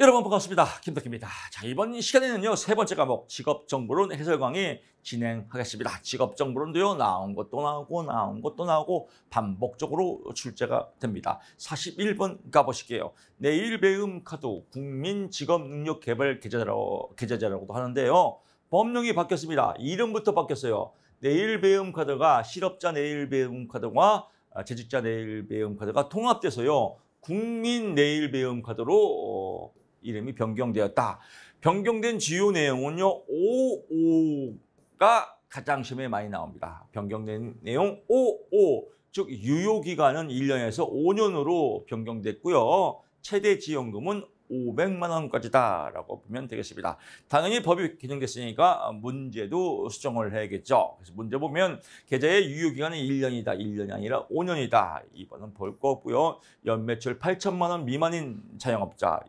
여러분 반갑습니다. 김덕희입니다. 자, 이번 시간에는요. 세 번째 과목 직업정보론 해설 강의 진행하겠습니다. 직업정보론도요. 나온 것도 나오고 나온 것도 나오고 반복적으로 출제가 됩니다. 41번 가보실게요. 내일 배움 카드 국민직업능력개발 계좌라고, 계좌제라고도 하는데요. 법령이 바뀌었습니다. 이름부터 바뀌었어요. 내일 배움 카드가 실업자 내일 배움 카드와 재직자 내일 배움 카드가 통합돼서요. 국민 내일 배움 카드로 어, 이름이 변경되었다. 변경된 주요 내용은요. 55가 가장 시험에 많이 나옵니다. 변경된 내용 55. 즉 유효 기간은 1년에서 5년으로 변경됐고요. 최대 지원금은 500만 원까지다라고 보면 되겠습니다. 당연히 법이 개정됐으니까 문제도 수정을 해야겠죠. 그래서 문제 보면 계좌의 유효기간은 1년이다. 1년이 아니라 5년이다. 이번은 볼 거고요. 연매출 8천만 원 미만인 자영업자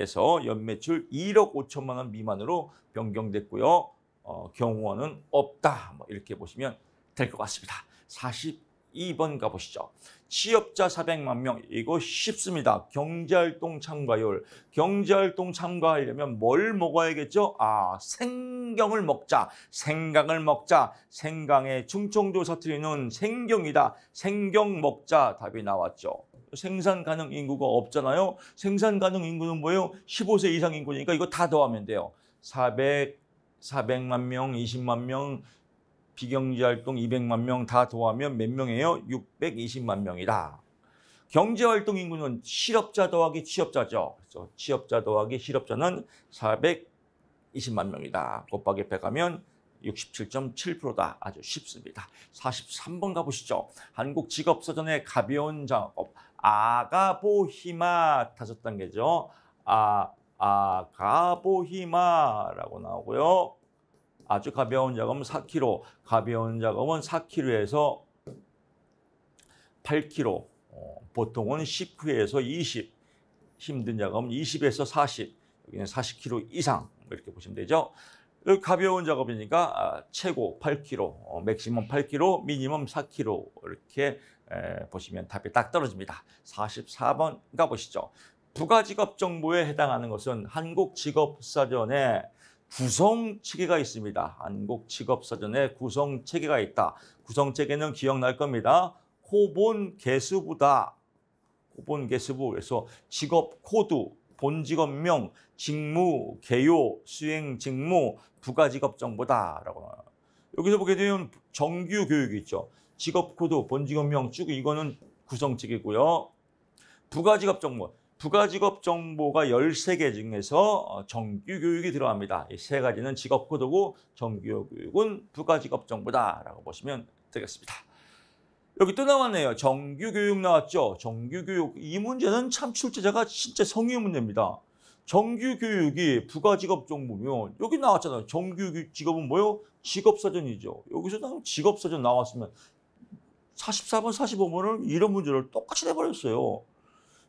계약에서 연매출 1억 5천만 원 미만으로 변경됐고요. 어, 경우원은 없다. 뭐 이렇게 보시면 될 것 같습니다. 42번 가보시죠. 취업자 400만 명 이거 쉽습니다. 경제활동 참가율. 경제활동 참가하려면 뭘 먹어야겠죠? 아 생경을 먹자. 생강을 먹자. 생강에 충청도 사투리는 생경이다. 생경 먹자 답이 나왔죠. 생산 가능 인구가 없잖아요. 생산 가능 인구는 뭐예요? 15세 이상 인구니까 이거 다 더하면 돼요. 400, 400만 명, 20만 명, 비경제 활동 200만 명 다 더하면 몇 명이에요? 620만 명이다. 경제 활동 인구는 실업자 더하기 취업자죠. 그래서 취업자 더하기 실업자는 420만 명이다. 곱하기 100 하면 67.7%다. 아주 쉽습니다. 43번 가보시죠. 한국직업사전의 가벼운 작업. 아가보히마 다섯 단계죠. 아, 아가보히마라고 나오고요. 아주 가벼운 작업은 4kg, 가벼운 작업은 4kg에서 8kg, 어, 보통은 10회에서 20, 힘든 작업은 20에서 40, 여기는 40kg 이상 이렇게 보시면 되죠. 그 가벼운 작업이니까 아, 최고 8kg, 어, 맥시멈 8kg, 미니멈 4kg 이렇게 보시면 답이 딱 떨어집니다. 44번 가보시죠. 부가직업정보에 해당하는 것은 한국직업사전에 구성체계가 있습니다. 한국직업사전에 구성체계가 있다. 구성체계는 기억날 겁니다. 코본 개수부다. 코본 개수부. 에서 직업 코드, 본직업명, 직무, 개요, 수행 직무, 부가직업정보다라고 여기서 보게 되면 정규 교육이 있죠. 직업 코드, 본직업명 쭉 이거는 구성책이고요. 부가직업 정보. 부가직업 정보가 13개 중에서 어, 정규 교육이 들어갑니다. 이 세 가지는 직업 코드고 정규 교육은 부가직업 정보다라고 보시면 되겠습니다. 여기 또 나왔네요. 정규 교육 나왔죠. 정규 교육 이 문제는 참 출제자가 진짜 성의 문제입니다. 정규 교육이 부가직업 정보면 여기 나왔잖아요. 정규 직업은 뭐요? 직업사전이죠. 여기서 직업사전 나왔으면 44번, 45번을 이런 문제를 똑같이 내버렸어요.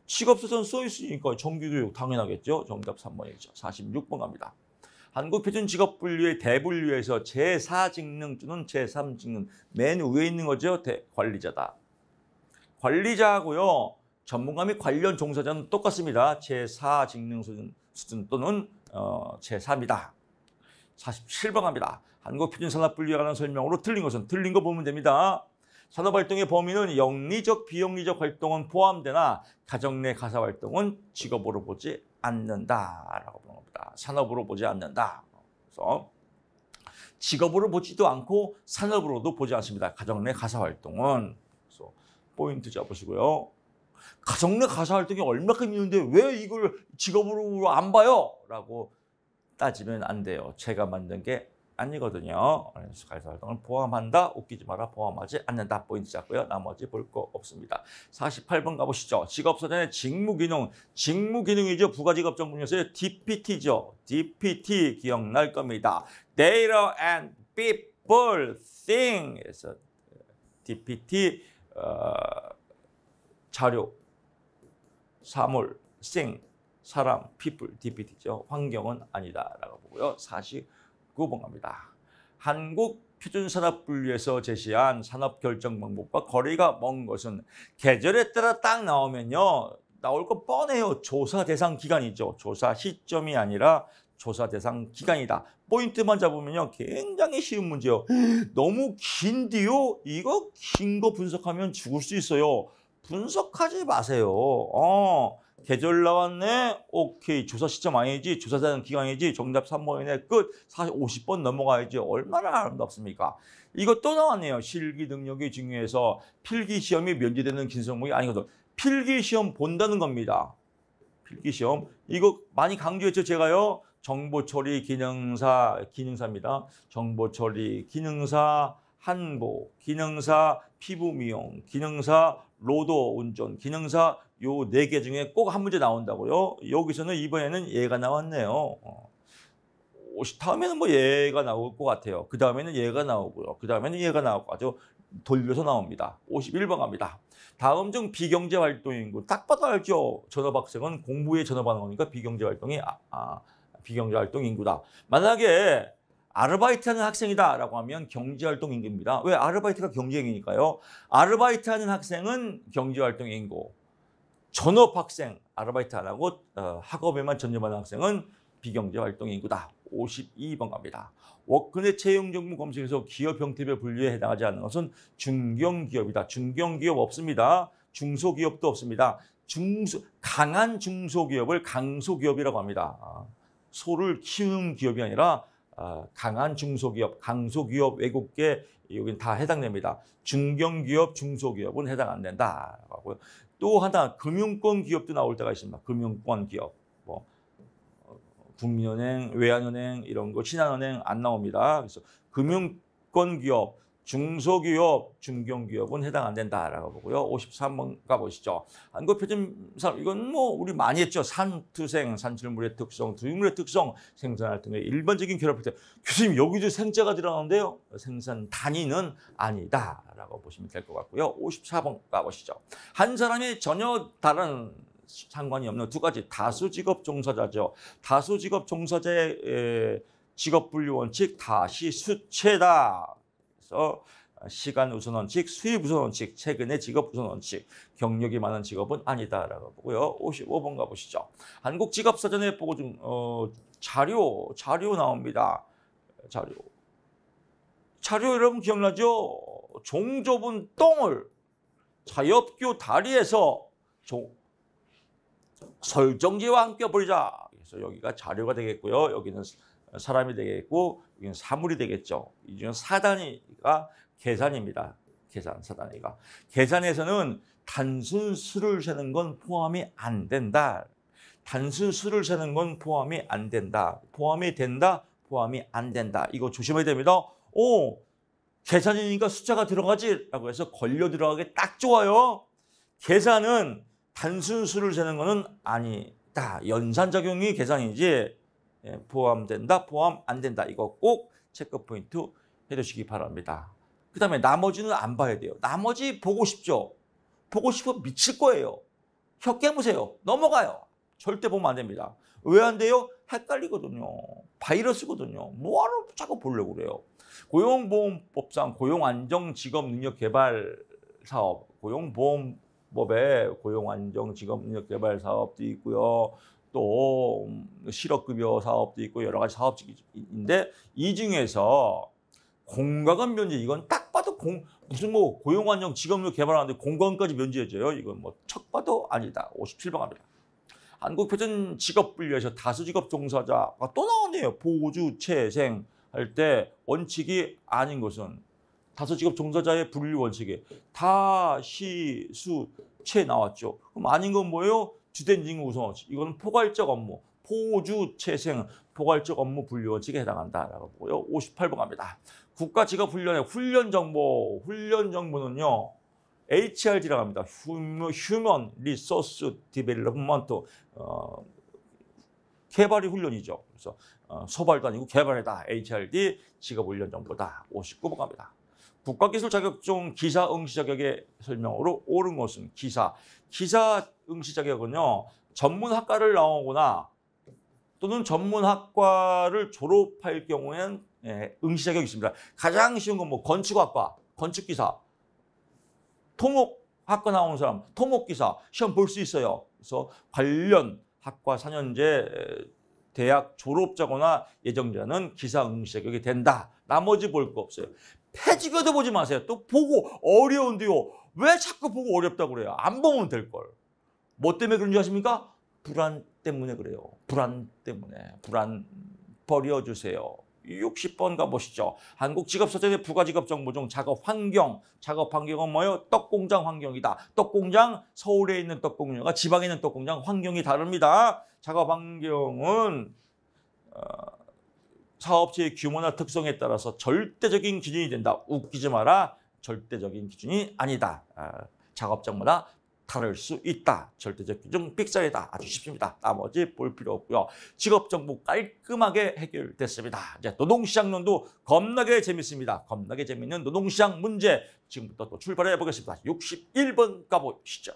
직업수선 써 있으니까 정규교육 당연하겠죠. 정답 3번이죠. 46번 갑니다. 한국표준 직업 분류의 대분류에서 제4직능주는 제3직능 맨 위에 있는 거죠. 대, 관리자다. 관리자하고요. 전문가 및 관련 종사자는 똑같습니다. 제4직능 수준, 수준 또는 어, 제3이다. 47번 갑니다. 한국표준산업분류에 관한 설명으로 틀린 것은 틀린 거 보면 됩니다. 산업활동의 범위는 영리적, 비영리적 활동은 포함되나 가정 내 가사 활동은 직업으로 보지 않는다라고 보는 겁니다. 산업으로 보지 않는다. 그래서 직업으로 보지도 않고 산업으로도 보지 않습니다. 가정 내 가사 활동은 그래서 포인트 잡으시고요. 가정 내 가사 활동이 얼마큼 있는데 왜 이걸 직업으로 안 봐요? 라고 따지면 안 돼요. 제가 만든 게 아니거든요. 스카이사 활동을 포함한다 웃기지 마라, 포함하지 않는다. 포인트 잡고요. 나머지 볼 거 없습니다. 48번 가보시죠. 직업사전의 직무기능, 직무기능이죠. 부가직업정 분야에서 DPT죠. DPT 기억날 겁니다. Data and People Thing 에서 어, DPT 어, 자료, 사물, thing, 사람, people, DPT죠. 환경은 아니다라고 보고요. 40 구분합니다. 한국 표준산업분류에서 제시한 산업결정 방법과 거리가 먼 것은 계절에 따라 딱 나오면요. 나올 거 뻔해요. 조사 대상 기간이죠. 조사 시점이 아니라 조사 대상 기간이다. 포인트만 잡으면요. 굉장히 쉬운 문제요. 너무 긴디요 이거 긴 거 분석하면 죽을 수 있어요. 분석하지 마세요. 어, 계절 나왔네. 오케이. 조사 시점 아니지. 조사되는 기간이지. 정답 3번이네. 끝. 40, 50번 넘어가야지. 얼마나 아름답습니까? 이거 또 나왔네요. 실기 능력이 중요해서 필기 시험이 면제되는 긴 성문이 아니거든. 필기 시험 본다는 겁니다. 필기 시험. 이거 많이 강조했죠, 제가요. 정보 처리 기능사 기능사입니다. 정보 처리 기능사 한복 기능사 피부 미용, 기능사 로도 운전, 기능사 요네개 중에 꼭 한 문제 나온다고요. 여기서는 이번에는 얘가 나왔네요. 어, 다음에는 뭐 얘가 나올 것 같아요. 그 다음에는 얘가 나오고요. 그 다음에는 얘가 나오고 아주 돌려서 나옵니다. 51번 갑니다. 다음 중 비경제 활동인구 딱 봐도 알죠. 전업학생은 공부에 전업하는 거니까 비경제 활동이 아, 아 비경제 활동 인구다. 만약에 아르바이트하는 학생이다라고 하면 경제활동 인구입니다. 왜 아르바이트가 경제행위니까요. 아르바이트하는 학생은 경제활동 인구. 전업 학생, 아르바이트 안 하고 어, 학업에만 전념하는 학생은 비경제 활동 인구다. 52번 갑니다. 워크넷 채용 정보 검색에서 기업 형태별 분류에 해당하지 않는 것은 중견기업이다. 중견기업 없습니다. 중소기업도 없습니다. 중소, 강한 중소기업을 강소기업이라고 합니다. 아, 소를 키우는 기업이 아니라 아, 강한 중소기업, 강소기업, 외국계 여긴 다 해당됩니다. 중견기업, 중소기업은 해당 안된다고 또 하나 금융권 기업도 나올 때가 있습니다. 금융권 기업. 뭐 어, 국민은행, 외환은행 이런 거 신한은행 안 나옵니다. 그래서 금융권 기업 중소기업, 중견기업은 해당 안 된다라고 보고요. 53번 가보시죠. 한국표준산, 이건 뭐 우리 많이 했죠. 산투생, 산출물의 특성, 두유물의 특성, 생산할 등의 일반적인 결합할 때 교수님 여기도 생자가 들어가는데요. 생산 단위는 아니다라고 보시면 될 것 같고요. 54번 가보시죠. 한 사람이 전혀 다른 상관이 없는 두 가지 다수직업 종사자죠. 다수직업 종사자의 직업 분류 원칙 다시 수체다. 그래서 어, 시간 우선 원칙, 수입 우선 원칙, 최근의 직업 우선 원칙, 경력이 많은 직업은 아니다라고 보고요. 55번 가보시죠. 한국 직업사전에 보고 좀 어, 자료, 자료 나옵니다. 자료. 자료 여러분 기억나죠? 종좁은 똥을 자엽교 다리에서 종, 설정지와 함께 버리자. 그래서 여기가 자료가 되겠고요. 여기는 사람이 되겠고 이건 사물이 되겠죠. 이 중에 사단이가 계산입니다. 계산 사단이가 계산에서는 단순 수를 세는 건 포함이 안 된다. 단순 수를 세는 건 포함이 안 된다. 포함이 된다. 포함이 안 된다. 이거 조심해야 됩니다. 오 계산이니까 숫자가 들어가지라고 해서 걸려 들어가게딱 좋아요. 계산은 단순 수를 세는 거는 아니다. 연산작용이 계산이지 예, 보험된다, 보험 안 된다. 이거 꼭 체크 포인트 해두시기 바랍니다. 그 다음에 나머지는 안 봐야 돼요. 나머지 보고 싶죠? 보고 싶어 미칠 거예요. 혀 깨무세요. 넘어가요. 절대 보면 안 됩니다. 왜 안 돼요? 헷갈리거든요. 바이러스거든요. 뭐하러 자꾸 보려고 그래요. 고용보험법상 고용안정직업능력개발 사업, 고용보험법에 고용안정직업능력개발 사업도 있고요. 또 음, 실업급여 사업도 있고 여러 가지 사업인데 이 중에서 공과금 면제 이건 딱 봐도 공 무슨 뭐 고용안정 직업률 개발하는데 공과금까지 면제해줘요. 이건 뭐척 봐도 아니다. 57번 합니다. 한국표준 직업분류에서 다수직업 종사자가 또 나오네요. 보조재생할 때 원칙이 아닌 것은 다수직업 종사자의 분류 원칙에 다, 시, 수, 채 나왔죠. 그럼 아닌 건 뭐예요? 주된 직무 우선어치 이거는 포괄적 업무 포주 채생 포괄적 업무 분류어칙에 해당한다라고 보고요. 58번 갑니다. 국가 직업 훈련의 훈련 정보 훈련 정보는요. HRD라고 합니다. Human Resource Development 어, 개발이 훈련이죠. 그래서 어, 소발도 아니고 개발이다. HRD 직업 훈련 정보다. 59번 갑니다. 국가기술 자격증 기사 응시 자격의 설명으로 옳은 것은 기사. 기사 응시 자격은요. 전문 학과를 나오거나 또는 전문 학과를 졸업할 경우엔 예, 응시 자격이 있습니다. 가장 쉬운 건 뭐 건축학과, 건축기사, 토목학과 나오는 사람, 토목기사 시험 볼 수 있어요. 그래서 관련 학과 4년제 대학 졸업자거나 예정자는 기사 응시 자격이 된다. 나머지 볼 거 없어요. 폐지겨도 보지 마세요. 또 보고 어려운데요. 왜 자꾸 보고 어렵다고 그래요? 안 보면 될 걸. 뭐 때문에 그런 줄 아십니까? 불안 때문에 그래요. 불안 때문에. 불안 버려주세요. 60번 가보시죠. 한국직업서적의 부가직업정보중 작업환경. 작업환경은 뭐예요? 떡공장 환경이다. 떡공장, 서울에 있는 떡공장과 지방에 있는 떡공장 환경이 다릅니다. 작업환경은 어, 사업체의 규모나 특성에 따라서 절대적인 기준이 된다. 웃기지 마라. 절대적인 기준이 아니다. 아, 작업장마다 다를 수 있다. 절대적 기준 픽셀이다. 아주 쉽습니다. 나머지 볼 필요 없고요. 직업정보 깔끔하게 해결됐습니다. 이제 노동시장론도 겁나게 재밌습니다. 겁나게 재밌는 노동시장 문제 지금부터 또 출발해 보겠습니다. 61번 가보시죠.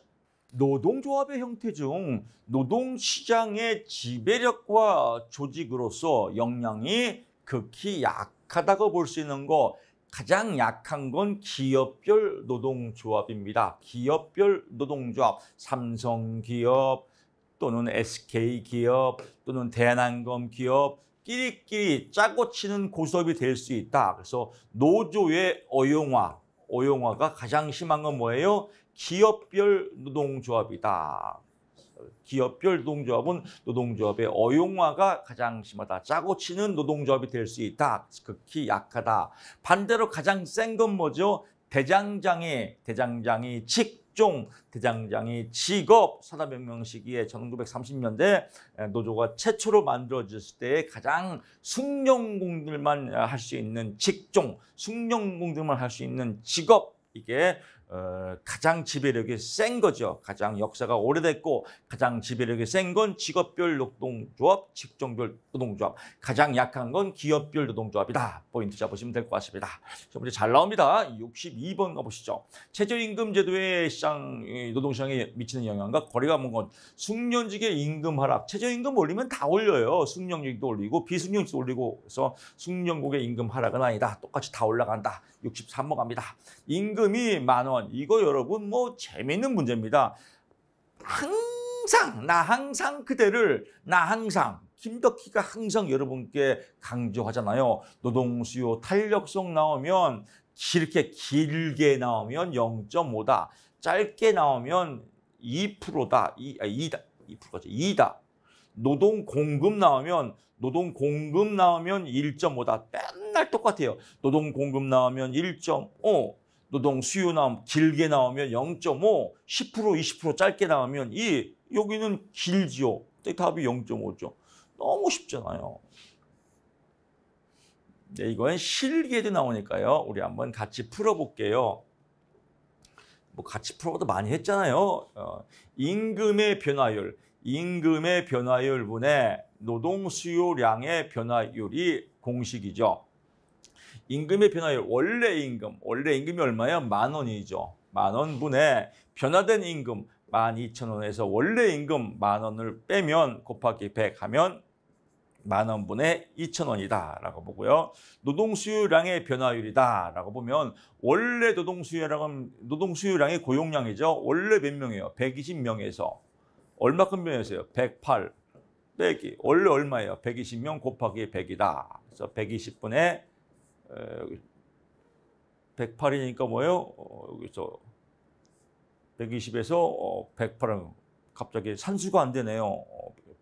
노동조합의 형태 중 노동시장의 지배력과 조직으로서 역량이 극히 약하다고 볼 수 있는 거 가장 약한 건 기업별 노동조합입니다. 기업별 노동조합, 삼성기업 또는 SK기업 또는 대한항공 기업 끼리끼리 짜고 치는 고섭이될 수 있다. 그래서 노조의 어용화, 어용화가 가장 심한 건 뭐예요? 기업별 노동조합이다. 기업별 노동조합은 노동조합의 어용화가 가장 심하다. 짜고 치는 노동조합이 될 수 있다. 극히 약하다. 반대로 가장 센 건 뭐죠? 대장장의 대장장이 직종, 대장장이 직업 사다명명 시기에 1930년대 노조가 최초로 만들어졌을 때 가장 숙련공들만 할 수 있는 직종, 숙련공들만 할 수 있는 직업 이게 어, 가장 지배력이 센 거죠. 가장 역사가 오래됐고 가장 지배력이 센 건 직업별 노동조합, 직종별 노동조합. 가장 약한 건 기업별 노동조합이다. 포인트 잡으시면 될 것 같습니다. 첫 번째 잘 나옵니다. 62번 가보시죠. 최저임금 제도의 시장, 노동시장에 미치는 영향과 거리가 먼 건 숙련직의 임금 하락. 최저임금 올리면 다 올려요. 숙련직도 올리고 비숙련직도 올리고 그래서 숙련국의 임금 하락은 아니다. 똑같이 다 올라간다. 63억 합니다. 임금이 만 원. 이거 여러분 뭐 재밌는 문제입니다. 항상 나 항상 그대를 나 항상 김덕희가 항상 여러분께 강조하잖아요. 노동수요 탄력성 나오면 이렇게 길게 나오면 0.5다. 짧게 나오면 2%다. 2, 아, 2다. 2%죠. 2다. 노동 공급 나오면 노동 공급 나오면 1.5다. 맨날 똑같아요. 노동 공급 나오면 1.5. 노동 수요 나오면 길게 나오면 0.5, 10% 20% 짧게 나오면 2. 여기는 길지요. 답이 0.5죠. 너무 쉽잖아요. 네, 이건 실기에도 나오니까요. 우리 한번 같이 풀어볼게요. 뭐 같이 풀어봐도 많이 했잖아요. 어, 임금의 변화율. 임금의 변화율 분의 노동 수요량의 변화율이 공식이죠. 임금의 변화율, 원래 임금, 원래 임금이 얼마야? 만 원이죠. 만 원분의 변화된 임금, 만 이천 원에서 원래 임금 만 원을 빼면 곱하기 백 하면 만 원분의 2천 원이다라고 보고요. 노동수요량의 변화율이다라고 보면 원래 노동수요량은 노동수요량의 고용량이죠. 원래 몇 명이에요? 120명에서 얼마큼 변했어요? 108 빼기. 원래 얼마예요? 120명 곱하기 100이다. 그래서 120분의 108이니까 어, 뭐예요? 어, 여기서 120에서 108은 어, 갑자기 산수가 안 되네요.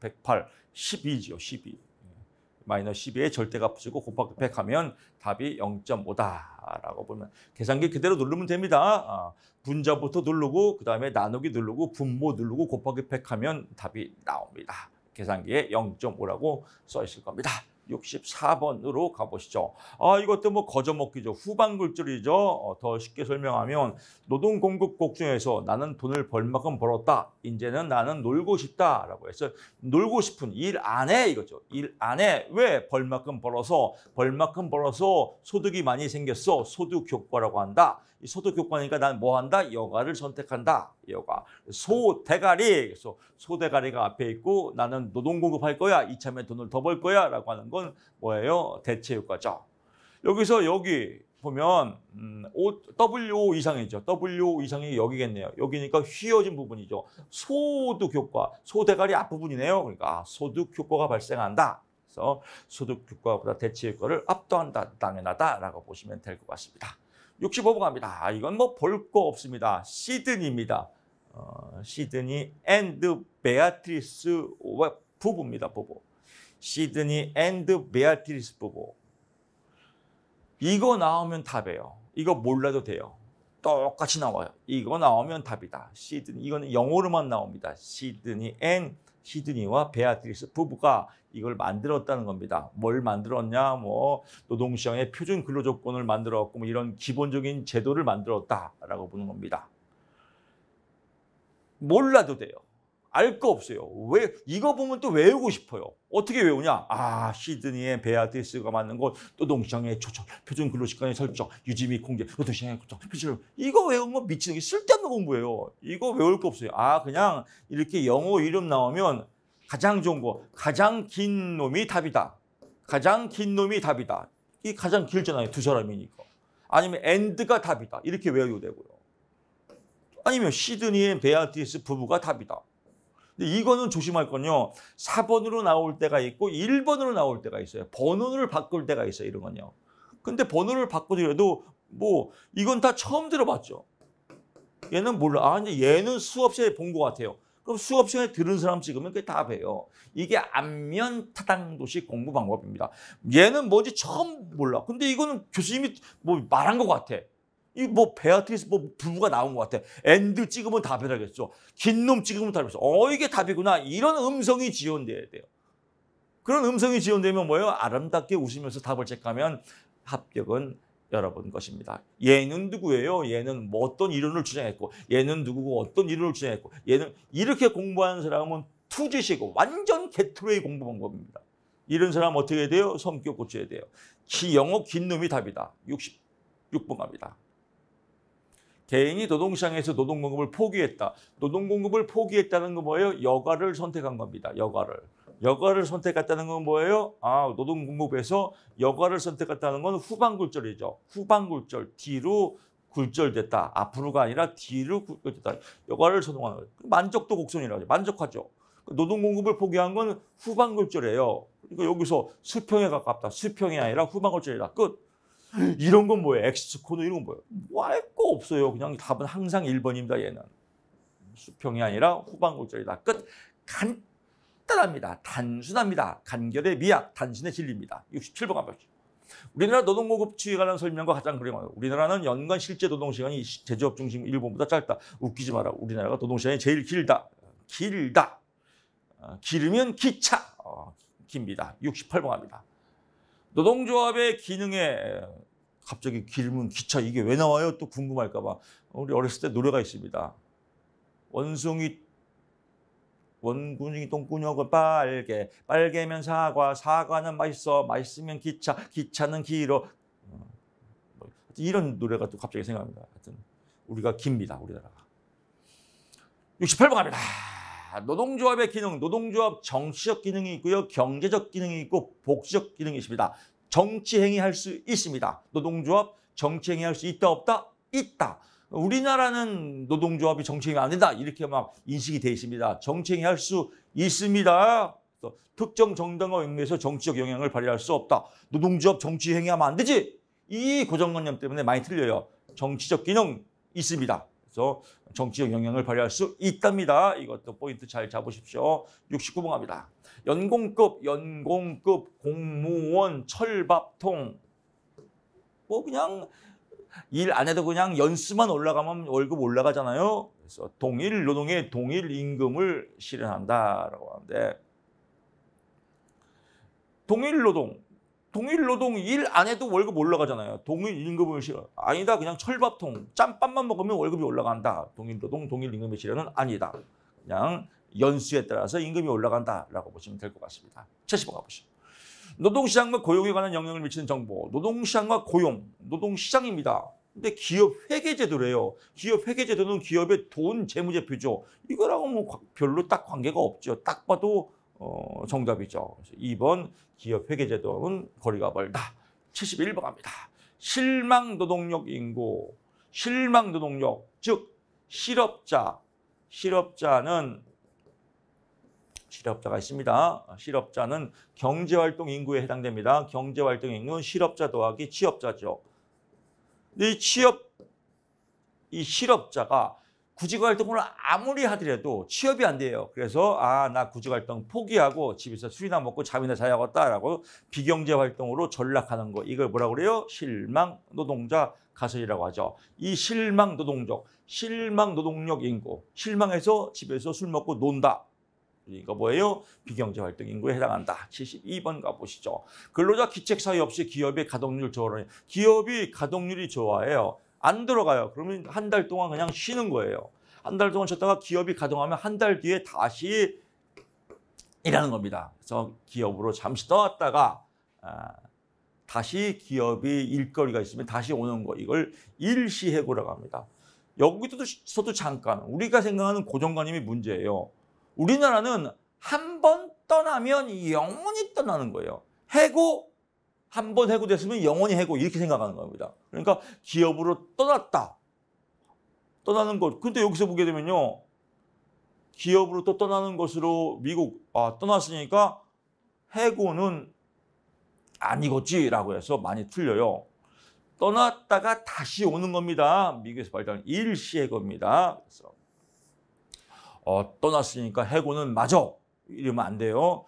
108, 12죠, 12. 마이너스 12의 절대값이고 곱하기 100 하면 답이 0.5다라고 보면 계산기 그대로 누르면 됩니다. 어, 분자부터 누르고 그다음에 나누기 누르고 분모 누르고 곱하기 100 하면 답이 나옵니다. 계산기에 0.5라고 써 있을 겁니다. 64번으로 가보시죠. 아, 이것도 뭐 거저먹기죠. 후반 글줄이죠. 어, 더 쉽게 설명하면 노동 공급 곡중에서 나는 돈을 벌만큼 벌었다. 이제는 나는 놀고 싶다라고 해서 놀고 싶은 일 안에 이거죠. 일 안에 왜 벌만큼 벌어서 벌만큼 벌어서 소득이 많이 생겼어. 소득 효과라고 한다. 소득교과니까 난 뭐 한다? 여가를 선택한다. 여가. 소, 대가리. 그래서 소, 대가리가 앞에 있고 나는 노동공급할 거야. 이참에 돈을 더 벌 거야. 라고 하는 건 뭐예요? 대체효과죠. 여기서 여기 보면 음, o, W 이상이죠. W 이상이 여기겠네요. 여기니까 휘어진 부분이죠. 소득 효과, 소대가리 앞부분이네요. 그러니까 아, 소득 효과가 발생한다. 그래서 소득 효과보다 대체 효과를 압도한다. 당연하다라고 보시면 될 것 같습니다. 65번 갑니다. 아, 이건 뭐 볼 거 없습니다. 시드니입니다. 어, 시드니 앤드 베아트리스 부부입니다. 부부. 시드니 앤드 베아트리스 부부. 이거 나오면 답이에요. 이거 몰라도 돼요. 똑같이 나와요. 이거 나오면 답이다. 시드니 이거는 영어로만 나옵니다. 시드니 앤 히드니와 베아트리스 부부가 이걸 만들었다는 겁니다. 뭘 만들었냐? 뭐 노동시장의 표준 근로 조건을 만들었고 뭐 이런 기본적인 제도를 만들었다라고 보는 겁니다. 몰라도 돼요. 알거 없어요. 왜 이거 보면 또 외우고 싶어요. 어떻게 외우냐? 아 시드니의 베아티스가 맞는 곳, 또 농시장의 초청, 표준 근로시간의 설정, 유지 및 공개, 노동시장의 고정, 표준 이거 외운 거 미치는 게 쓸데없는 공부예요. 이거 외울 거 없어요. 아 그냥 이렇게 영어 이름 나오면 가장 좋은 거, 가장 긴 놈이 답이다. 가장 긴 놈이 답이다. 이 가장 길잖아요. 두 사람이니까. 아니면 엔드가 답이다. 이렇게 외워도 되고요. 아니면 시드니의 베아티스 부부가 답이다. 근데 이거는 조심할 건요. 4번으로 나올 때가 있고 1번으로 나올 때가 있어요. 번호를 바꿀 때가 있어요. 이런 건요. 근데 번호를 바꿔더라도뭐 이건 다 처음 들어봤죠. 얘는 몰라. 아, 근데 얘는 수업 시간에 본 것 같아요. 그럼 수업 시간에 들은 사람 찍으면 그게 답이요 이게 안면 타당 도시 공부 방법입니다. 얘는 뭐지 처음 몰라. 근데 이거는 교수님이 뭐 말한 것 같아. 이뭐 베아트리스 뭐 부부가 나온 것 같아. 엔드 찍으면 답을하겠죠긴 놈 찍으면 답이죠. 어어 이게 답이구나. 이런 음성이 지원돼야 돼요. 그런 음성이 지원되면 뭐예요? 아름답게 웃으면서 답을 체크하면 합격은 여러분 것입니다. 얘는 누구예요? 얘는 뭐 어떤 이론을 주장했고 얘는 누구고 어떤 이론을 주장했고 얘는 이렇게 공부하는 사람은 투지시고 완전 개트레이 공부 방법입니다. 이런 사람 어떻게 돼요? 성격 고쳐야 돼요. 기, 영어 긴 놈이 답이다. 66번 갑니다. 개인이 노동시장에서 노동공급을 포기했다. 노동공급을 포기했다는 건 뭐예요? 여가를 선택한 겁니다. 여가를. 여가를 선택했다는 건 뭐예요? 아, 노동공급에서 여가를 선택했다는 건 후방굴절이죠. 후방굴절, 뒤로 굴절됐다. 앞으로가 아니라 뒤로 굴절됐다. 여가를 선호하는 거예요. 만족도 곡선이라고 만족하죠. 그러니까 노동공급을 포기한 건 후방굴절이에요. 그러니까 여기서 수평에 가깝다. 수평이 아니라 후방굴절이다. 끝. 이런 건 뭐예요? 엑스 코드 이런 건 뭐예요? 뭐 할 거 없어요. 그냥 답은 항상 1번입니다. 얘는. 수평이 아니라 후방 골절이다. 끝. 간단합니다. 단순합니다. 간결의 미학, 단순의 진리입니다. 67번 가보시다 우리나라 노동고급치에 관한 설명과 가장 그리워요. 우리나라는 연간 실제 노동시간이 제조업 중심 일본보다 짧다. 웃기지 마라. 우리나라가 노동시간이 제일 길다. 길다. 어, 길으면 기차. 어, 깁니다. 68번 합니다. 노동조합의 기능에 갑자기 길문, 기차 이게 왜 나와요? 또 궁금할까 봐. 우리 어렸을 때 노래가 있습니다. 원숭이 원군이 똥꾸녕은 빨개, 빨개면 사과, 사과는 맛있어, 맛있으면 기차, 기차는 길어. 어, 이런 노래가 또 갑자기 생각납니다. 하여튼 우리가 깁니다, 우리나라가. 68번 갑니다. 노동조합의 기능, 노동조합 정치적 기능이 있고요. 경제적 기능이 있고 복지적 기능이 있습니다. 정치 행위할 수 있습니다. 노동조합 정치 행위할 수 있다 없다? 있다. 우리나라는 노동조합이 정치 행위 안 된다. 이렇게 막 인식이 돼 있습니다. 정치 행위할 수 있습니다. 특정 정당과 연계해서 정치적 영향을 발휘할 수 없다. 노동조합 정치 행위하면 안 되지. 이 고정관념 때문에 많이 틀려요. 정치적 기능 있습니다. 그래서 정치적 영향을 발휘할 수 있답니다. 이것도 포인트 잘 잡으십시오. 69번 갑니다. 연공급, 연공급, 공무원, 철밥통. 뭐 그냥 일 안 해도 그냥 연수만 올라가면 월급 올라가잖아요. 그래서 동일 노동의 동일 임금을 실현한다라고 하는데 동일 노동 동일 노동 일 안 해도 월급 올라가잖아요. 동일 임금을 실현. 아니다. 그냥 철밥통, 짬밥만 먹으면 월급이 올라간다. 동일 노동, 동일 임금의 실현은 아니다. 그냥 연수에 따라서 임금이 올라간다라고 보시면 될 것 같습니다. 75 가보시죠. 노동시장과 고용에 관한 영향을 미치는 정보. 노동시장과 고용, 노동시장입니다. 근데 기업 회계제도래요. 기업 회계제도는 기업의 돈 재무제표죠. 이거랑은뭐 별로 딱 관계가 없죠. 딱 봐도 어, 정답이죠. 2번 기업회계제도는 거리가 멀다. 71번 갑니다. 실망노동력 인구, 실망노동력, 즉 실업자, 실업자는 실업자가 있습니다. 실업자는 경제활동 인구에 해당됩니다. 경제활동 인구는 실업자 더하기 취업자죠. 이 취업, 이 실업자가 구직활동을 아무리 하더라도 취업이 안 돼요. 그래서 아 나 구직활동 포기하고 집에서 술이나 먹고 잠이나 자야겠다라고 비경제 활동으로 전락하는 거 이걸 뭐라 그래요? 실망 노동자 가설이라고 하죠. 이 실망 노동적 실망 노동력 인구, 실망해서 집에서 술 먹고 논다. 그러니까 뭐예요? 비경제 활동 인구에 해당한다. 72번 가보시죠. 근로자 기책 사유 없이 기업의 가동률 저하는 기업이 가동률이 좋아해요. 안 들어가요. 그러면 한 달 동안 그냥 쉬는 거예요. 한 달 동안 쉬었다가 기업이 가동하면 한 달 뒤에 다시 일하는 겁니다. 그래서 기업으로 잠시 떠왔다가 아, 다시 기업이 일거리가 있으면 다시 오는 거 이걸 일시해고라고 합니다. 여기서도 잠깐 우리가 생각하는 고정관념이 문제예요. 우리나라는 한 번 떠나면 영원히 떠나는 거예요. 해고 한번 해고됐으면 영원히 해고 이렇게 생각하는 겁니다. 그러니까 기업으로 떠났다. 떠나는 것. 근데 여기서 보게 되면요. 기업으로 또 떠나는 것으로 미국 아, 떠났으니까 해고는 아니겠지라고 해서 많이 틀려요. 떠났다가 다시 오는 겁니다. 미국에서 발달한 일시해고입니다. 그래서 어, 떠났으니까 해고는 마저 이러면 안 돼요.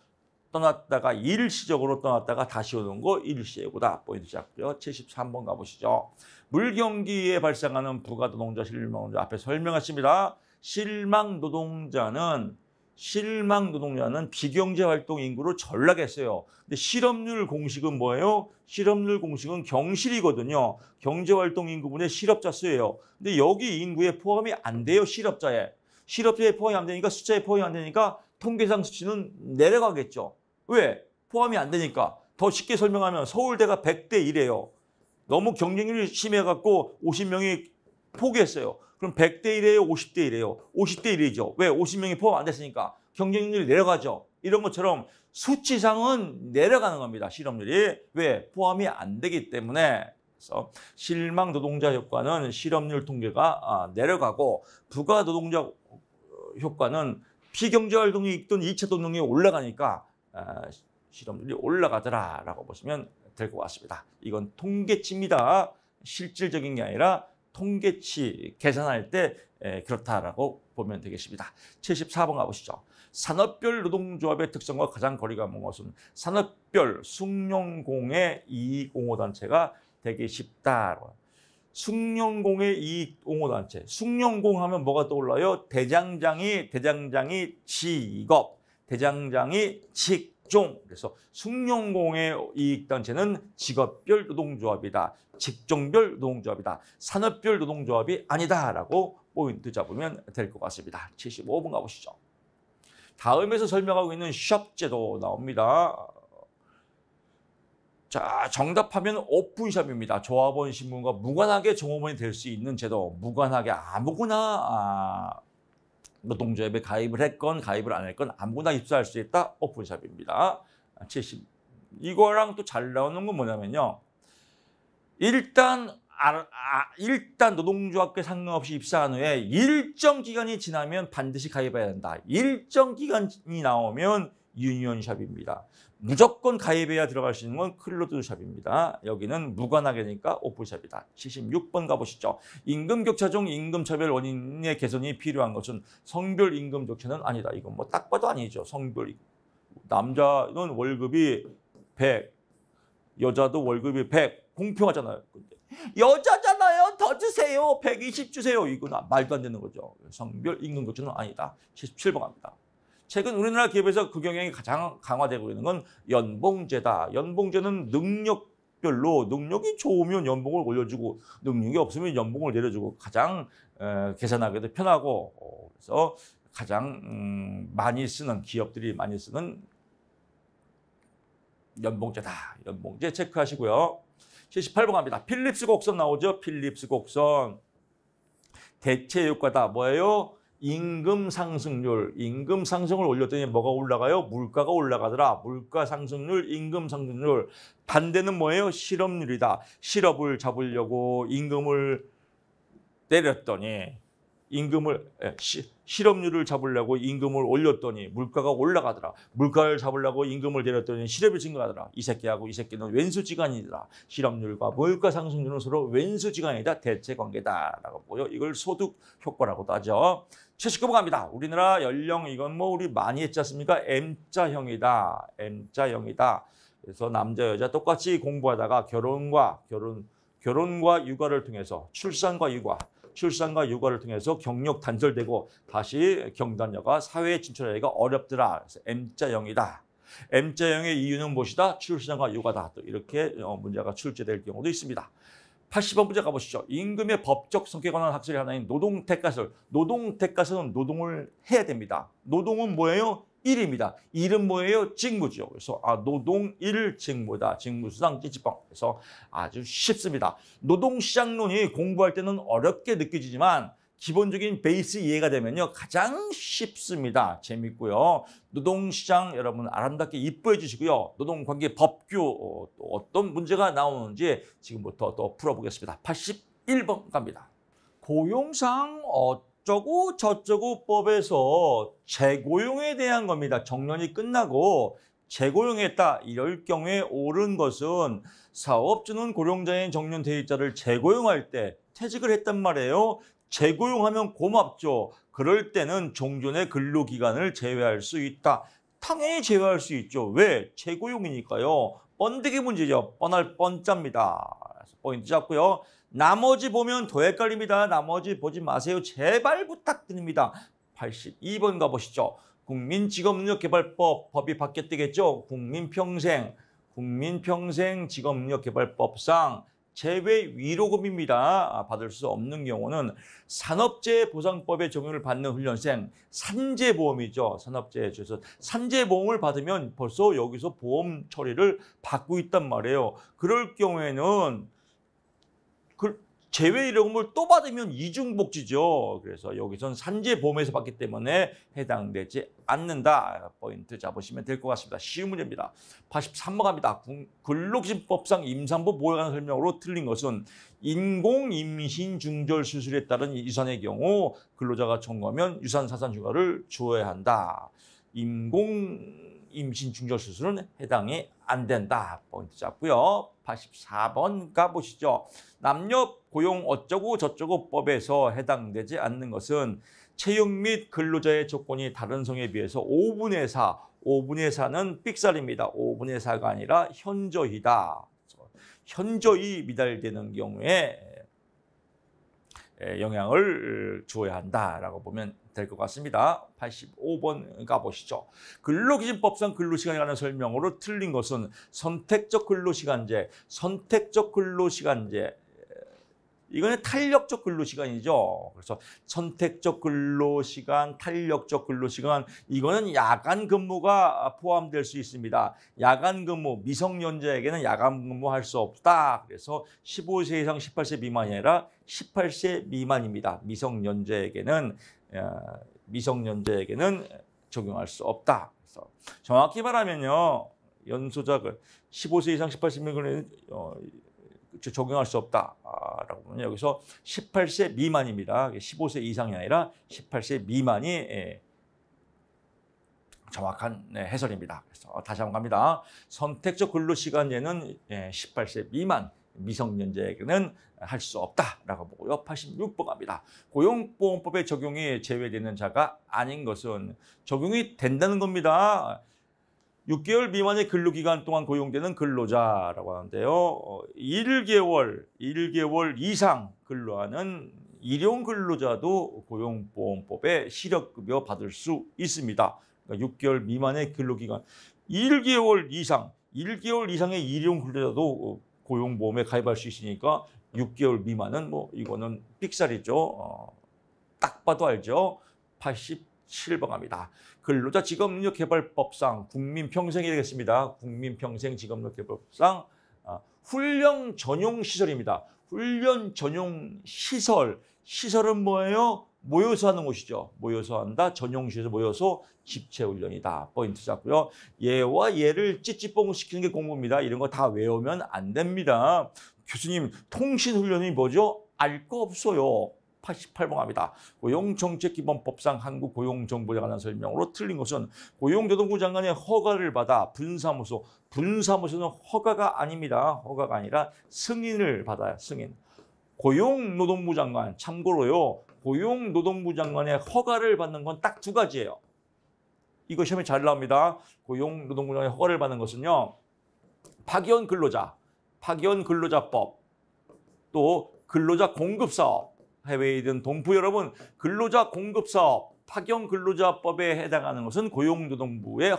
떠났다가 일시적으로 떠났다가 다시 오는 거 일시예고다. 포인트 잡고요. 73번 가보시죠. 물경기에 발생하는 부가노동자, 실망노동자 앞에 설명했습니다. 실망노동자는 실망 노동자는 비경제 활동 인구로 전락했어요. 근데 실업률 공식은 뭐예요? 실업률 공식은 경실이거든요. 경제 활동 인구분의 실업자 수예요. 근데 여기 인구에 포함이 안 돼요. 실업자에. 실업자에 포함이 안 되니까 숫자에 포함이 안 되니까 통계상 수치는 내려가겠죠. 왜? 포함이 안 되니까. 더 쉽게 설명하면 서울대가 100대 1이에요. 너무 경쟁률이 심해갖고 50명이 포기했어요. 그럼 100대 1이에요? 50대 1이에요? 50대 1이죠. 왜? 50명이 포함 안 됐으니까. 경쟁률이 내려가죠. 이런 것처럼 수치상은 내려가는 겁니다. 실업률이. 왜? 포함이 안 되기 때문에. 그래서 실망 노동자 효과는 실업률 통계가 아, 내려가고 부가 노동자 어, 효과는 비경제활동이 있던 2차 노동이 올라가니까 아, 실험률이 올라가더라라고 보시면 될 것 같습니다. 이건 통계치입니다. 실질적인 게 아니라 통계치 계산할 때 그렇다라고 보면 되겠습니다. 74번 가보시죠. 산업별 노동조합의 특성과 가장 거리가 먼 것은 산업별 숙련공의 이익옹호단체가 되기 쉽다. 숙련공의 이익옹호단체. 숙련공 하면 뭐가 떠올라요? 대장장이, 대장장이 직업. 대장장이 직종 그래서 숭룡공에 있던 채는 직업별 노동조합이다. 직종별 노동조합이다. 산업별 노동조합이 아니다라고 포인트 잡으면 될 것 같습니다. 7 5분 가보시죠. 다음에서 설명하고 있는 샵 제도 나옵니다. 자, 정답하면 오픈샵입니다. 조합원 신문과 무관하게 종업원이 될 수 있는 제도, 무관하게 아무거나 아, 노동조합에 가입을 했건 가입을 안 했건 아무거나 입사할 수 있다. 오픈샵입니다. 70. 이거랑 또 잘 나오는 건 뭐냐면요. 일단 아, 아, 일단 노동조합과 상관없이 입사한 후에 일정 기간이 지나면 반드시 가입해야 된다. 일정 기간이 나오면 유니온샵입니다. 무조건 가입해야 들어갈 수 있는 건 클로드샵입니다. 여기는 무관하게 되니까 오픈샵이다. 76번 가보시죠. 임금격차 중 임금차별 원인의 개선이 필요한 것은 성별 임금격차는 아니다. 이건 뭐 딱 봐도 아니죠. 성별 남자는 월급이 100, 여자도 월급이 100 공평하잖아요. 근데 여자잖아요. 더 주세요. 120 주세요. 이건 말도 안 되는 거죠. 성별 임금격차는 아니다. 77번 갑니다. 최근 우리나라 기업에서 그 경향이 가장 강화되고 있는 건 연봉제다. 연봉제는 능력 별로 능력이 좋으면 연봉을 올려주고 능력이 없으면 연봉을 내려주고 가장 에, 계산하기도 편하고 어, 그래서 가장 음, 많이 쓰는 기업들이 많이 쓰는 연봉제다. 연봉제 체크하시고요. 78번 갑니다. 필립스 곡선 나오죠? 필립스 곡선. 대체 효과다. 뭐예요? 임금 상승률, 임금 상승을 올렸더니 뭐가 올라가요? 물가가 올라가더라. 물가 상승률, 임금 상승률. 반대는 뭐예요? 실업률이다. 실업을 잡으려고 임금을 때렸더니 임금을 예, 시, 실업률을 잡으려고 임금을 올렸더니 물가가 올라가더라. 물가를 잡으려고 임금을 내렸더니 실업이 증가하더라. 이 새끼하고 이 새끼는 왼수지간이더라. 실업률과 물가 상승률은 서로 왼수지간이다. 대체관계다라고 보여. 이걸 소득 효과라고도 하죠. 최식금은 갑니다. 우리나라 연령 이건 뭐 우리 많이 했지 않습니까? M자형이다. M자형이다. 그래서 남자 여자 똑같이 공부하다가 결혼과 결혼 결혼과 육아를 통해서 출산과 육아 출산과 육아를 통해서 경력 단절되고 다시 경단녀가 사회에 진출하기가 어렵더라. 그래서 M자형이다. M자형의 이유는 무엇이다? 출산과 육아다. 또 이렇게 어, 문제가 출제될 경우도 있습니다. 80번 문제 가보시죠. 임금의 법적 성격에 관한 학설이 하나인 노동 대가설. 노동 대가설은 노동을 해야 됩니다. 노동은 뭐예요? 일입니다. 일은 뭐예요? 직무죠. 그래서 아, 노동일 직무다. 직무수당 찌찌뻥. 그래서 아주 쉽습니다. 노동시장론이 공부할 때는 어렵게 느껴지지만 기본적인 베이스 이해가 되면요. 가장 쉽습니다. 재밌고요. 노동시장 여러분 아름답게 이뻐해 주시고요. 노동관계 법규 어, 어떤 문제가 나오는지 지금부터 또 풀어보겠습니다. 81번 갑니다. 고용상 어떤 어쩌고 저쩌고 법에서 재고용에 대한 겁니다. 정년이 끝나고 재고용했다 이럴 경우에 옳은 것은 사업주는 고령자인 정년 대입자를 재고용할 때 퇴직을 했단 말이에요. 재고용하면 고맙죠. 그럴 때는 종전의 근로기간을 제외할 수 있다. 당연히 제외할 수 있죠. 왜? 재고용이니까요. 번데기 문제죠. 뻔할 뻔짭니다. 포인트 잡고요. 나머지 보면 더 헷갈립니다. 나머지 보지 마세요. 제발 부탁드립니다. 82번 가보시죠. 국민직업능력개발법 법이 바뀌어 뜨겠죠. 국민평생, 국민평생직업능력개발법상 제외 위로금입니다. 아, 받을 수 없는 경우는 산업재해보상법의 적용을 받는 훈련생 산재보험이죠. 산업재해에서 산재보험을 받으면 벌써 여기서 보험 처리를 받고 있단 말이에요. 그럴 경우에는 그 제외 이력금을 또 받으면 이중복지죠. 그래서 여기선 산재 보험에서 받기 때문에 해당되지 않는다. 포인트 잡으시면 될 것 같습니다. 쉬운 문제입니다. 83번 갑니다. 근로기준법상 임산부 보호관 설명으로 틀린 것은 인공임신 중절 수술에 따른 유산의 경우 근로자가 청구하면 유산 사산 휴가를 줘야 한다. 인공 임신 중절 수술은 해당이 안 된다. 포인트 잡고요. 84번 가보시죠. 남녀 고용 어쩌고 저쩌고 법에서 해당되지 않는 것은 채용 및 근로자의 조건이 다른 성에 비해서 5분의 4, 5분의 4는 삑살입니다. 5분의 4가 아니라 현저이다. 현저히 미달되는 경우에 영향을 주어야 한다라고 보면 될 것 같습니다. 85번 가보시죠. 근로기준법상 근로시간에 관한 설명으로 틀린 것은 선택적 근로시간제, 선택적 근로시간제, 이거는 탄력적 근로시간이죠. 그래서 선택적 근로시간, 탄력적 근로시간 이거는 야간 근무가 포함될 수 있습니다. 야간 근무, 미성년자에게는 야간 근무할 수 없다. 그래서 15세 이상 18세 미만이 아니라 18세 미만입니다. 미성년자에게는 어, 미성년자에게는 적용할 수 없다. 그래서 정확히 말하면요. 연소작을 15세 이상 18세 미만은 적용할 수 없다라고 보면 여기서 18세 미만입니다. 15세 이상이 아니라 18세 미만이 예, 정확한 네, 해설입니다. 그래서 다시 한번 갑니다. 선택적 근로시간제는 18세 예, 미만 미성년자에게는 할 수 없다라고 보고요. 86번 갑니다. 고용보험법의 적용이 제외되는 자가 아닌 것은 적용이 된다는 겁니다. 6개월 미만의 근로기간 동안 고용되는 근로자라고 하는데요. 1개월, 어, 1개월 이상 근로하는 일용 근로자도 고용보험법에 실업급여 받을 수 있습니다. 그러니까 6개월 미만의 근로기간, 1개월 이상, 1개월 이상의 일용 근로자도 고용보험에 가입할 수 있으니까 6개월 미만은 뭐 이거는 삑살이죠. 어, 딱 봐도 알죠. 80 실망합니다. 근로자 직업능력 개발법상 국민평생이 되겠습니다. 국민평생 직업능력 개발법상 아, 훈련 전용 시설입니다. 훈련 전용 시설. 시설은 뭐예요? 모여서 하는 곳이죠. 모여서 한다. 전용시설 모여서 집체훈련이다. 포인트 잡고요. 얘와 얘를 찌찌뽕시키는 게 공부입니다. 이런 거 다 외우면 안 됩니다. 교수님, 통신훈련이 뭐죠? 알 거 없어요. 8 8번합니다 고용정책기본법상 한국고용정보에 관한 설명으로 틀린 것은 고용노동부 장관의 허가를 받아 분사무소, 분사무소는 허가가 아닙니다. 허가가 아니라 승인을 받아야 승인. 고용노동부 장관, 참고로요. 고용노동부 장관의 허가를 받는 건 딱 두 가지예요. 이거 시험에 잘 나옵니다. 고용노동부 장관의 허가를 받는 것은요. 파견 근로자, 파견 근로자법, 또 근로자 공급사업, 해외에 있는 동포 여러분 근로자 공급사업 파견 근로자법에 해당하는 것은 고용노동부의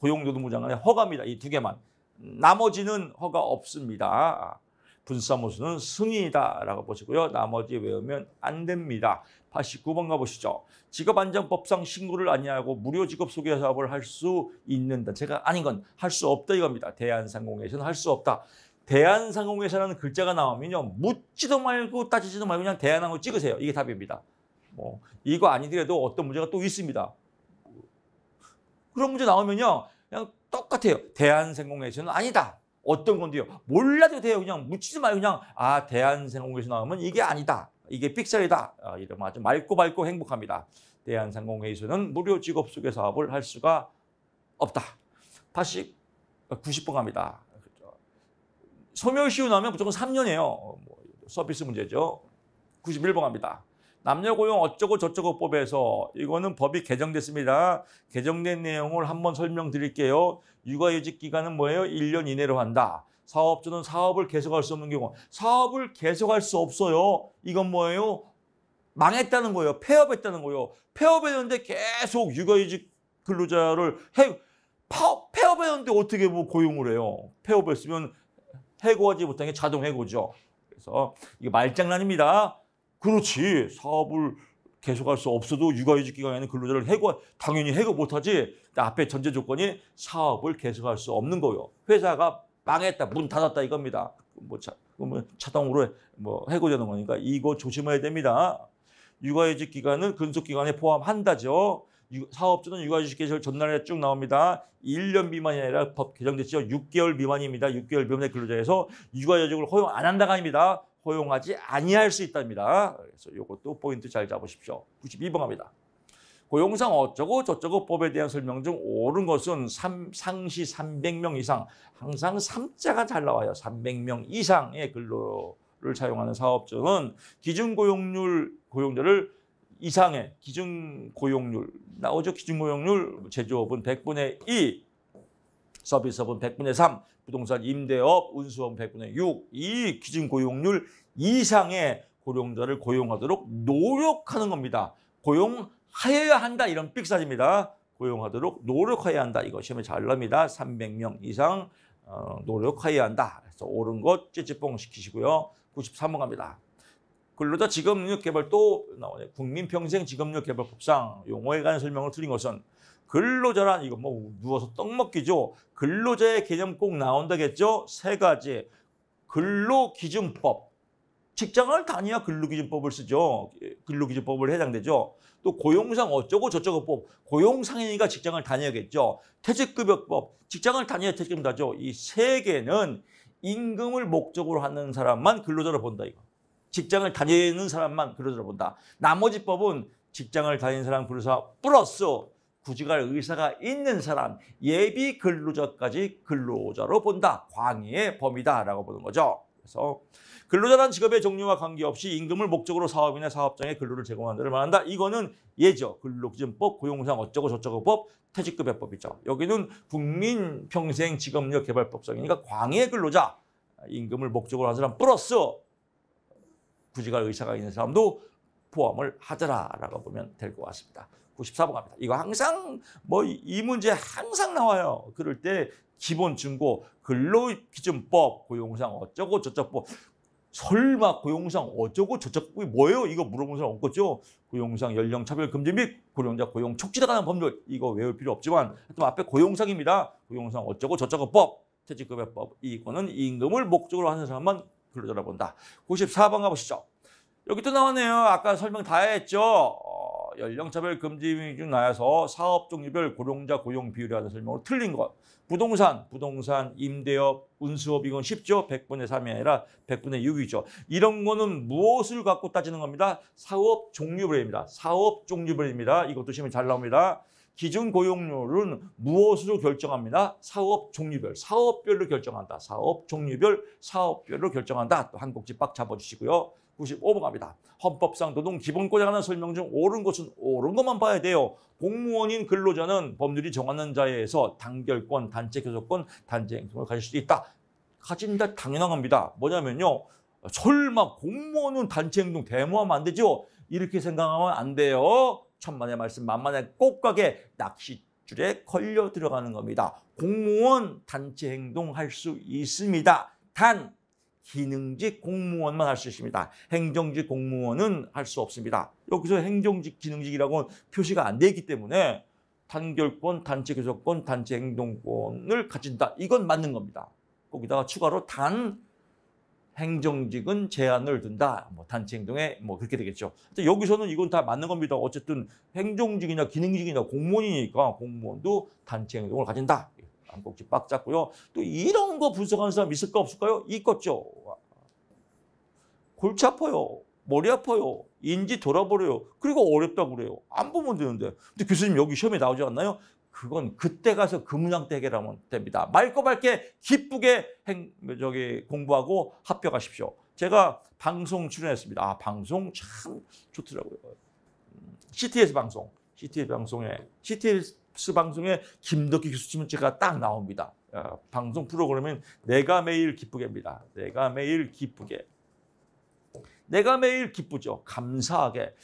고용노동부 장관의 허가입니다. 이 두 개만. 나머지는 허가 없습니다. 분사무소는 승인이다라고 보시고요. 나머지 외우면 안 됩니다. 89번 가보시죠. 직업안정법상 신고를 아니하고 무료 직업소개사업을 할 수 있는 단제가 아닌 건 할 수 없다 이겁니다. 대한상공회에서는할 수 없다. 대한상공회사라는 글자가 나오면요. 묻지도 말고 따지지도 말고 그냥 대한항공 찍으세요. 이게 답입니다. 뭐 이거 아니더라도 어떤 문제가 또 있습니다. 그런 문제 나오면요. 그냥 똑같아요. 대한상공회사는 아니다. 어떤 건데요? 몰라도 돼요. 그냥 묻지도 말고 그냥 아 대한상공회사 나오면 이게 아니다. 이게 픽셀이다. 아, 이러면 아주 맑고 밝고 행복합니다. 대한상공회의소는 무료 직업소개 사업을 할 수가 없다. 다시 90번 갑니다. 소멸시효 나면 무조건 3년이에요. 어, 뭐 서비스 문제죠. 91번 갑니다. 남녀 고용 어쩌고 저쩌고 법에서 이거는 법이 개정됐습니다. 개정된 내용을 한번 설명드릴게요. 육아휴직 기간은 뭐예요? 1년 이내로 한다. 사업주는 사업을 계속할 수 없는 경우. 사업을 계속할 수 없어요. 이건 뭐예요? 망했다는 거예요. 폐업했다는 거예요. 폐업했는데 계속 육아휴직 근로자를 해, 파업, 폐업했는데 어떻게 뭐 고용을 해요? 폐업했으면 해고하지 못한 게 자동 해고죠. 그래서 이게 말장난입니다. 그렇지. 사업을 계속할 수 없어도 육아휴직 기간에는 근로자를 해고 당연히 해고 못하지. 앞에 전제 조건이 사업을 계속할 수 없는 거요. 회사가 망했다, 문 닫았다 이겁니다. 뭐 자, 그러면 자동으로 뭐, 뭐 해고되는 거니까 이거 조심해야 됩니다. 육아휴직 기간은 근속 기간에 포함한다죠. 사업주는 육아휴직계절 전날에 쭉 나옵니다. 1년 미만이 아니라 법 개정됐죠. 6개월 미만입니다. 6개월 미만의 근로자에서 육아휴직을 허용 안 한다가 아닙니다. 허용하지 아니할 수 있답니다. 그래서 이것도 포인트 잘 잡으십시오. 92번 갑니다. 고용상 어쩌고 저쩌고 법에 대한 설명 중 옳은 것은 삼, 상시 300명 이상 항상 3자가 잘 나와요. 300명 이상의 근로를 사용하는 사업주는 기준 고용률 고용자를 이상의 기준 고용률 나오죠. 기준 고용률 제조업은 100분의 2, 서비스업은 100분의 3, 부동산 임대업, 운수업 100분의 6, 이 기준 고용률 이상의 고용자를 고용하도록 노력하는 겁니다. 고용하여야 한다 이런 삑사입니다. 고용하도록 노력해야 한다. 이거 시험에 잘 납니다. 300명 이상 어, 노력해야 한다. 그래서 옳은 것 찌찌뽕 시키시고요. 93번 갑니다. 근로자 직업능력 개발 또 나오네. 국민평생직업능력개발법상 용어에 관한 설명을 드린 것은 근로자란 이거 뭐 누워서 떡 먹기죠. 근로자의 개념 꼭 나온다겠죠. 세 가지 근로기준법. 직장을 다녀야 근로기준법을 쓰죠. 근로기준법을 해당되죠. 또 고용상 어쩌고 저쩌고 법, 고용상이니까 직장을 다녀야겠죠. 퇴직급여법, 직장을 다녀야 퇴직금 다죠. 이 세 개는 임금을 목적으로 하는 사람만 근로자로 본다 이거. 직장을 다니는 사람만 그러들어본다. 나머지 법은 직장을 다니는 사람 근로사 플러스 구직할 의사가 있는 사람 예비 근로자까지 근로자로 본다. 광의의 범위다라고 보는 거죠. 그래서 근로자란 직업의 종류와 관계없이 임금을 목적으로 사업이나 사업장에 근로를 제공하는 데를 말한다. 이거는 예죠. 근로기준법, 고용상 어쩌고 저쩌고법, 퇴직급여법이죠. 여기는 국민평생직업력 개발법상이니까 광해 근로자, 임금을 목적으로 한 사람 플러스 구직할 의사가 있는 사람도 포함을 하더라라고 보면 될 것 같습니다. 94번 갑니다. 이거 항상 뭐 이 문제 항상 나와요. 그럴 때 기본 증거, 근로기준법, 고용상 어쩌고 저쩌고 설마 고용상 어쩌고 저쩌고 뭐예요? 이거 물어본 사람 없겠죠? 고용상 연령 차별 금지 및 고용자 고용 촉진에 관한 법률 이거 외울 필요 없지만 하여튼 앞에 고용상입니다. 고용상 어쩌고 저쩌고 법, 퇴직급여법 이거는 임금을 목적으로 하는 사람만 글로 돌아본다. 94번 가보시죠. 여기 또 나왔네요. 아까 설명 다 했죠. 어, 연령차별 금지 기준 나와서 사업 종류별 고용자 고용 비율이라는 설명으로 틀린 것. 부동산, 부동산, 임대업, 운수업 이건 쉽죠. 100분의 3이 아니라 100분의 6이죠. 이런 거는 무엇을 갖고 따지는 겁니다. 사업 종류별입니다. 사업 종류별입니다. 이것도 시험에 잘 나옵니다. 기준 고용률은 무엇으로 결정합니다? 사업 종류별, 사업별로 결정한다. 사업 종류별, 사업별로 결정한다. 또 한곡지빡 잡아주시고요. 95번 갑니다. 헌법상 노동 기본권에 관한 설명 중 옳은 것은 옳은 것만 봐야 돼요. 공무원인 근로자는 법률이 정하는 자에서 단결권, 단체 교섭권, 단체 행동을 가질 수도 있다. 가진다 당연한 겁니다. 뭐냐면요. 설마 공무원은 단체 행동 대모하면 안 되죠? 이렇게 생각하면 안 돼요. 천만의 말씀 만만의 꽃가게 낚싯줄에 걸려 들어가는 겁니다. 공무원 단체 행동할 수 있습니다. 단 기능직 공무원만 할 수 있습니다. 행정직 공무원은 할 수 없습니다. 여기서 행정직, 기능직이라고 표시가 안 되기 때문에 단결권, 단체 교섭권, 단체 행동권을 가진다. 이건 맞는 겁니다. 거기다가 추가로 단 행정직은 제한을 둔다. 뭐 단체 행동에 뭐 그렇게 되겠죠. 여기서는 이건 다 맞는 겁니다. 어쨌든 행정직이나 기능직이나 공무원이니까 공무원도 단체 행동을 가진다. 안꼭지 빡 잡고요. 또 이런 거 분석하는 사람 있을까 없을까요? 있겠죠. 골치 아파요. 머리 아파요. 인지 돌아버려요. 그리고 어렵다고 그래요. 안 보면 되는데. 근데 교수님 여기 시험에 나오지 않나요? 그건 그때 가서 그 문항 때 해결하면 됩니다. 맑고 밝게 기쁘게 행, 저기 공부하고 합격하십시오. 제가 방송 출연했습니다. 아, 방송 참 좋더라고요. 음, CTS 방송, CTS 방송에, CTS 방송에 김덕기 교수 치면 제가 딱 나옵니다. 어, 방송 프로그램은 내가 매일 기쁘게입니다. 내가 매일 기쁘게. 내가 매일 기쁘죠. 감사하게.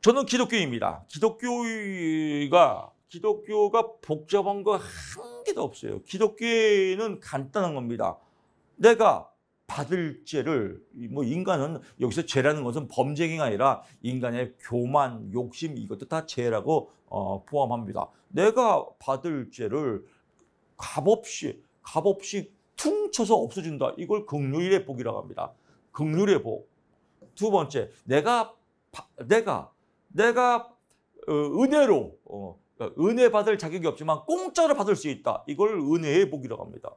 저는 기독교입니다. 기독교가 기독교가 복잡한 거 한 개도 없어요. 기독교는 간단한 겁니다. 내가 받을 죄를 뭐 인간은 여기서 죄라는 것은 범죄가 행위 아니라 인간의 교만, 욕심 이것도 다 죄라고 어, 포함합니다. 내가 받을 죄를 값없이 값없이 퉁쳐서 없어진다 이걸 극률의 복이라고 합니다. 극률의 복. 두 번째, 내가 내가 내가 어, 은혜로 어, 그러니까 은혜 받을 자격이 없지만 공짜로 받을 수 있다. 이걸 은혜의 복이라고 합니다.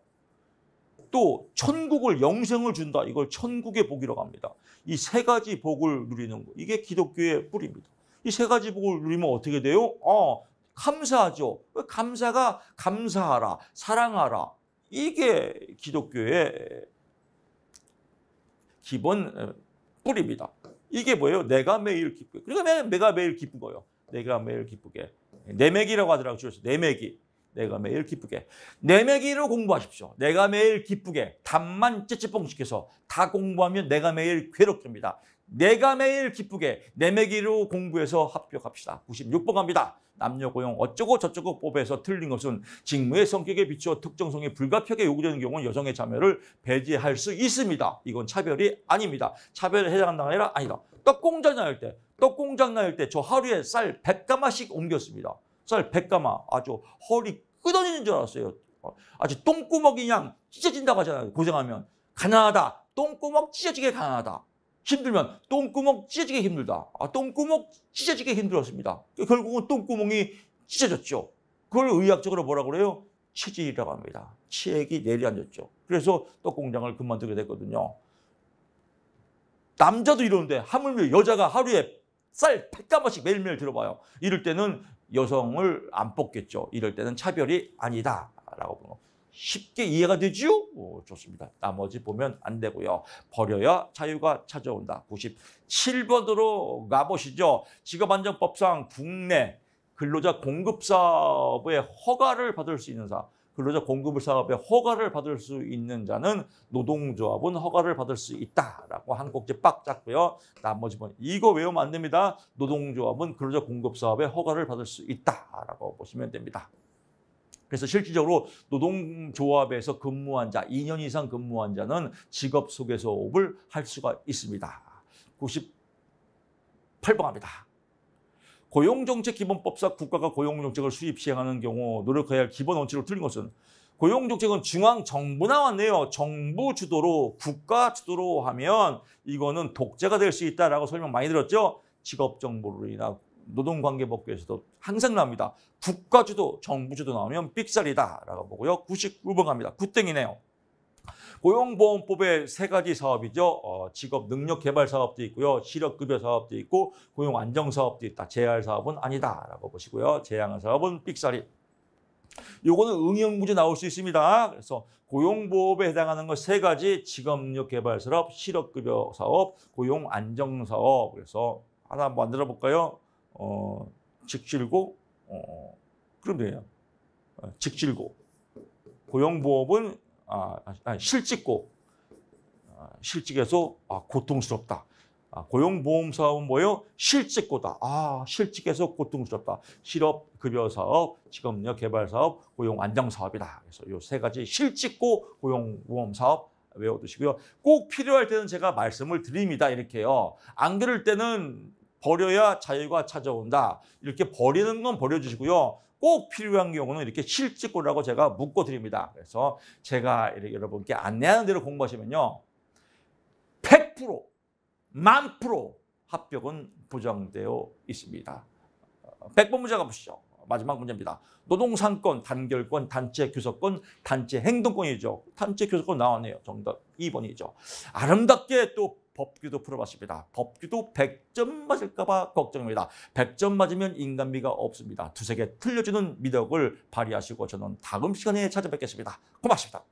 또 천국을 영생을 준다. 이걸 천국의 복이라고 합니다. 이 세 가지 복을 누리는 거. 이게 기독교의 뿌리입니다. 이 세 가지 복을 누리면 어떻게 돼요? 어, 감사하죠. 감사가 감사하라, 사랑하라. 이게 기독교의 기본 어, 뿌리입니다. 이게 뭐예요? 내가 매일 기쁘게. 그러니까 내가 매일 기쁜 거예요. 내가 매일 기쁘게. 내맥기라고 하더라고요. 줄여서 내맥기 내가 매일 기쁘게. 내맥기로 공부하십시오. 내가 매일 기쁘게. 답만 찌찌뽕 시켜서 다 공부하면 내가 매일 괴롭습니다. 내가 매일 기쁘게 내맥기로 공부해서 합격합시다. 96번 갑니다. 남녀 고용 어쩌고 저쩌고 뽑아서 틀린 것은 직무의 성격에 비추어 특정성이 불가피하게 요구되는 경우는 여성의 참여를 배제할 수 있습니다. 이건 차별이 아닙니다. 차별에 해당한다가 아니라 아니다. 떡공장 나올 때, 떡공장 나올 때 저 하루에 쌀 100가마씩 옮겼습니다. 쌀 100가마 아주 허리 끄덕이는 줄 알았어요. 어, 아주 똥구멍이 그냥 찢어진다고 하잖아요. 고생하면. 가난하다. 똥구멍 찢어지게 가난하다. 힘들면 똥구멍 찢어지게 힘들다. 아, 똥구멍 찢어지게 힘들었습니다. 결국은 똥구멍이 찢어졌죠. 그걸 의학적으로 뭐라 고 그래요? 체질이라고 합니다. 체액이 내려앉았죠 그래서 떡 공장을 그만두게 됐거든요. 남자도 이러는데 하물며 여자가 하루에 쌀 100가마씩 매일매일 들어봐요. 이럴 때는 여성을 안 뽑겠죠. 이럴 때는 차별이 아니다라고 보는 거. 쉽게 이해가 되지요? 오, 좋습니다. 나머지 보면 안 되고요. 버려야 자유가 찾아온다. 97번으로 가보시죠. 직업안정법상 국내 근로자 공급 사업의 허가를 받을 수 있는 사 근로자 공급 을사업에 허가를 받을 수 있는 자는 노동조합은 허가를 받을 수 있다라고 한 꼭지 빡 짰고요. 나머지 번 이거 외우면 안 됩니다. 노동조합은 근로자 공급 사업에 허가를 받을 수 있다라고 보시면 됩니다. 그래서 실질적으로 노동조합에서 근무한 자, 2년 이상 근무한 자는 직업소개수업을 할 수가 있습니다. 98번합니다. 고용정책기본법상 국가가 고용정책을 수입 시행하는 경우 노력해야 할 기본 원칙으로 틀린 것은 고용정책은 중앙정부 나왔네요. 정부 주도로 국가 주도로 하면 이거는 독재가 될 수 있다라고 설명 많이 들었죠. 직업정보로 인고 노동관계법규에서도 항상 나옵니다. 국가주도, 정부주도 나오면 삑살이다라고 보고요. 99번 갑니다. 구땡이네요. 고용보험법의 세 가지 사업이죠. 어, 직업 능력 개발 사업도 있고요. 시력급여 사업도 있고 고용 안정 사업도 있다. 재할 사업은 아니다라고 보시고요. 재양 사업은 삑살이. 요거는 응용 문제 나올 수 있습니다. 그래서 고용보험에 해당하는 것 세 가지 직업 능력 개발 사업, 시력급여 사업, 고용 안정 사업. 그래서 하나 만들어 볼까요? 어, 직질고 어, 어. 그럼 돼요. 어, 직질고 고용보험은 아, 아, 아니, 실직고 아, 실직해서 아, 고통스럽다. 아, 고용보험사업은 뭐예요? 실직고다. 아, 실직해서 고통스럽다. 실업급여사업, 직업력 개발사업, 고용안정사업이다. 그래서 요 세 가지 실직고, 고용보험사업 외워두시고요. 꼭 필요할 때는 제가 말씀을 드립니다. 이렇게요. 안 그럴 때는 버려야 자유가 찾아온다. 이렇게 버리는 건 버려주시고요. 꼭 필요한 경우는 이렇게 실직고라고 제가 묻고 드립니다. 그래서 제가 여러분께 안내하는 대로 공부하시면요. 100%, 만 프로 합격은 보장되어 있습니다. 100번 문제 가보시죠. 마지막 문제입니다. 노동상권, 단결권, 단체 규석권 단체 행동권이죠. 단체 규석권 나왔네요. 정답 2번이죠. 아름답게 또 법규도 풀어봤습니다. 법규도 100점 맞을까봐 걱정입니다. 100점 맞으면 인간미가 없습니다. 두세 개 틀려주는 미덕을 발휘하시고 저는 다음 시간에 찾아뵙겠습니다. 고맙습니다.